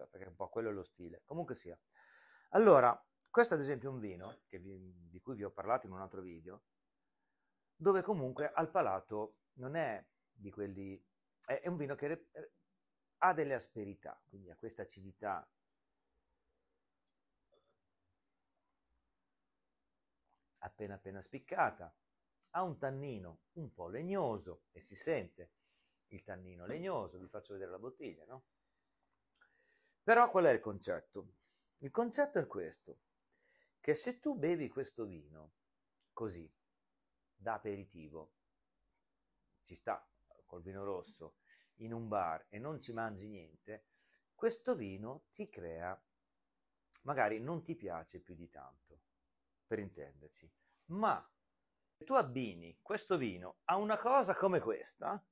cioè, perché un po' quello è lo stile. Comunque sia. Allora, questo ad esempio è un vino vi, di cui vi ho parlato in un altro video, dove comunque al palato non è di quelli... è, è un vino che re, ha delle asperità, quindi ha questa acidità. appena appena spiccata, ha un tannino un po' legnoso e si sente il tannino legnoso, vi faccio vedere la bottiglia, no? Però qual è il concetto? Il concetto è questo, che se tu bevi questo vino così, da aperitivo, ci sta col vino rosso, in un bar e non ci mangi niente, questo vino ti crea, magari non ti piace più di tanto, per intenderci, ma se tu abbini questo vino a una cosa come questa,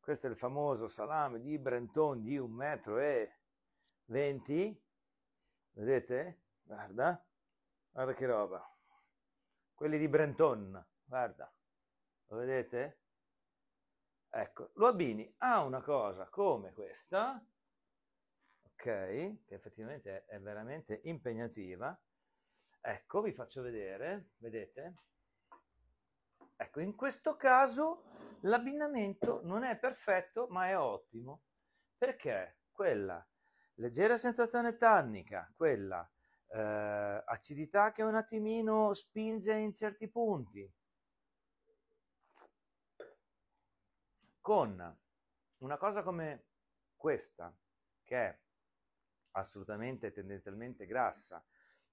questo è il famoso salame di Brenton di un metro e 20, vedete? Guarda, guarda che roba. Quelli di Brenton, guarda, lo vedete? Ecco, lo abbini a una cosa come questa, ok, che effettivamente è veramente impegnativa. Ecco, vi faccio vedere, vedete? Ecco, in questo caso l'abbinamento non è perfetto, ma è ottimo, perché quella leggera sensazione tannica, quella, eh, acidità che un attimino spinge in certi punti, con una cosa come questa, che è assolutamente tendenzialmente grassa,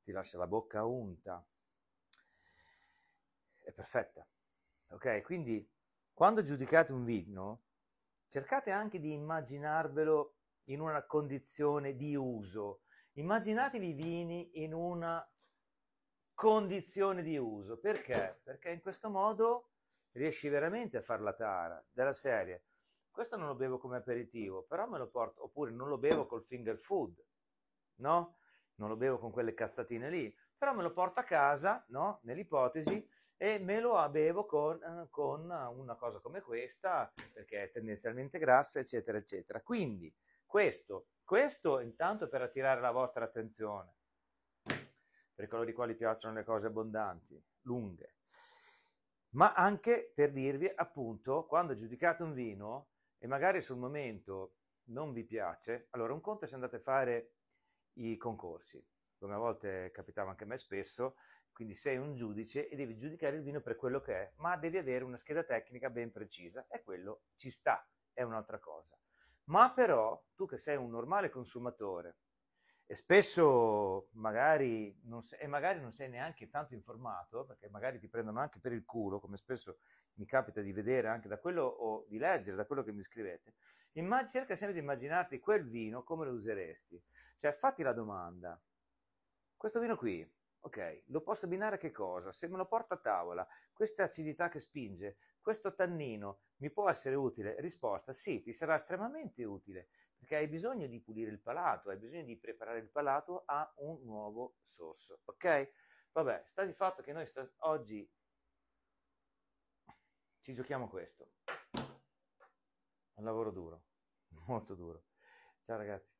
ti lascia la bocca unta, è perfetta. Ok, quindi quando giudicate un vino, cercate anche di immaginarvelo in una condizione di uso. Immaginatevi i vini in una condizione di uso. Perché? Perché in questo modo riesci veramente a fare la tara della serie. Questo non lo bevo come aperitivo, però me lo porto, oppure non lo bevo col finger food, no? Non lo bevo con quelle cazzatine lì, però me lo porto a casa, no? nell'ipotesi, e me lo bevo con, eh, con, una cosa come questa, perché è tendenzialmente grassa, eccetera, eccetera. Quindi, questo, questo intanto per attirare la vostra attenzione, per coloro i quali piacciono le cose abbondanti, lunghe, ma anche per dirvi, appunto, quando giudicate un vino e magari sul momento non vi piace, allora un conto è se andate a fare i concorsi, come a volte capitava anche a me spesso, quindi sei un giudice e devi giudicare il vino per quello che è, ma devi avere una scheda tecnica ben precisa e quello ci sta, è un'altra cosa. Ma però tu che sei un normale consumatore e spesso magari non, sei, magari non sei neanche tanto informato, perché magari ti prendono anche per il culo, come spesso mi capita di vedere anche da quello o di leggere da quello che mi scrivete, immag- cerca sempre di immaginarti quel vino come lo useresti. Cioè fatti la domanda, questo vino qui, ok, lo posso abbinare a che cosa? Se me lo porto a tavola, questa acidità che spinge, questo tannino mi può essere utile? Risposta, sì, ti sarà estremamente utile, perché hai bisogno di pulire il palato, hai bisogno di preparare il palato a un nuovo sorso, ok? Vabbè, sta di fatto che noi oggi ci giochiamo questo. Un lavoro duro, molto duro. Ciao ragazzi.